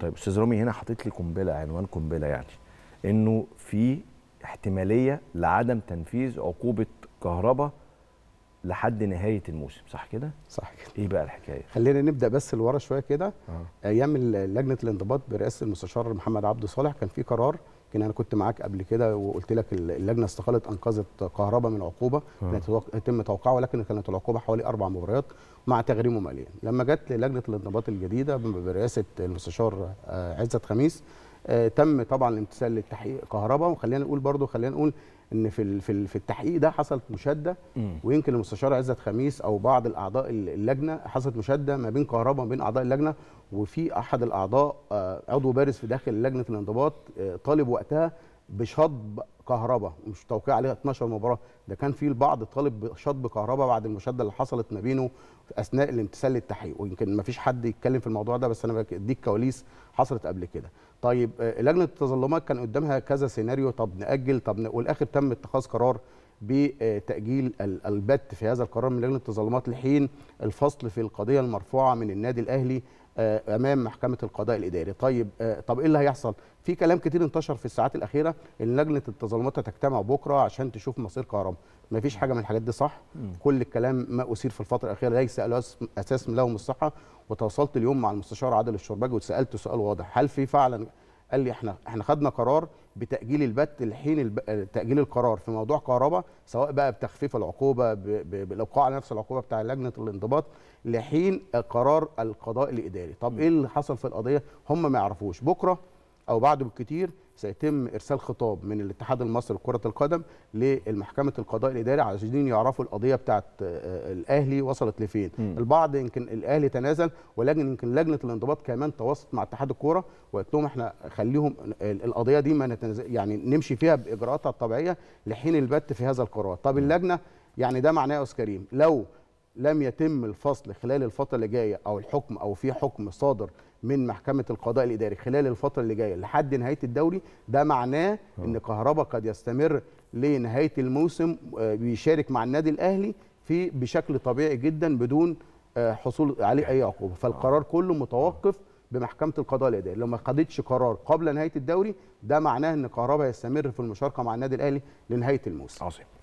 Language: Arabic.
طيب استاذ رامي هنا حاطط لي قنبله عنوان قنبله يعني انه في احتماليه لعدم تنفيذ عقوبه كهرباء لحد نهايه الموسم صح كده صح كده ايه بقى الحكايه خلينا نبدا بس لورا شويه كده آه. ايام لجنه الانضباط برئاسه المستشار محمد عبد صالح كان في قرار لكن انا كنت معاك قبل كده وقلت لك اللجنه استقالت انقذت كهربا من عقوبه كانت يتم توقيعه ولكن كانت العقوبه حوالي اربع مباريات مع تغريمه ماليا لما جت لجنه الانضباط الجديده برئاسه المستشار آه، عزت خميس آه، تم طبعا الامتثال للتحقيق كهرباء وخلينا نقول برضو خلينا نقول ان في في في التحقيق ده حصلت مشاده ويمكن المستشار عزت خميس او بعض الاعضاء اللجنه حصلت مشاده ما بين كهرباء وما بين اعضاء اللجنه وفي احد الاعضاء آه، عضو بارز في داخل لجنه الانضباط آه، طالب وقتها بشطب كهرباء مش توقيع عليها 12 مباراه ده كان في البعض طالب بشطب كهرباء بعد المشاده اللي حصلت ما بينه اثناء الامتثال للتحقيق ويمكن ما فيش حد يتكلم في الموضوع ده بس انا بديك كواليس حصلت قبل كده طيب آه، لجنه التظلمات كان قدامها كذا سيناريو طب ناجل طب ن... والاخر تم اتخاذ قرار بتاجيل البت في هذا القرار من لجنه التظلمات لحين الفصل في القضيه المرفوعه من النادي الاهلي آه، امام محكمه القضاء الاداري طيب آه، طب ايه اللي هيحصل في كلام كتير انتشر في الساعات الاخيره ان لجنه التظلمات هتجتمع بكره عشان تشوف مصير كهرباء ما فيش حاجه من الحاجات دي صح مم. كل الكلام ما اثير في الفتره الاخيره ليس اساس لهم الصحه وتواصلت اليوم مع المستشار عادل الشرباجي وسالته سؤال واضح هل في فعلا قال لي احنا احنا خدنا قرار بتاجيل البت لحين الب... تاجيل القرار في موضوع كهرباء سواء بقى بتخفيف العقوبه ب... ب... على نفس العقوبه بتاع لجنه الانضباط لحين قرار القضاء الاداري طب م. ايه اللي حصل في القضيه هم ما يعرفوش بكره او بعده بكتير سيتم ارسال خطاب من الاتحاد المصري لكره القدم للمحكمه القضاء الاداري عشان يعرفوا القضيه بتاعه آه، آه، الاهلي وصلت لفين م. البعض يمكن الاهلي تنازل ولكن يمكن لجنه الانضباط كمان تواصلت مع اتحاد الكوره وقالت لهم احنا خليهم القضيه دي ما نتنزل يعني نمشي فيها باجراءاتها الطبيعيه لحين البت في هذا القرار طب اللجنه يعني ده معناه يا كريم لو لم يتم الفصل خلال الفترة اللي جاية أو الحكم أو في حكم صادر من محكمة القضاء الإداري خلال الفترة اللي جاية لحد نهاية الدوري ده معناه آه. إن كهربا قد يستمر لنهاية الموسم آه، بيشارك مع النادي الأهلي في بشكل طبيعي جدا بدون آه، حصول عليه أي عقوبة فالقرار كله متوقف بمحكمه القضاء الاداري لو ما خدتش قرار قبل نهايه الدوري ده معناه ان كهربا يستمر في المشاركه مع النادي الاهلي لنهايه الموسم عظيم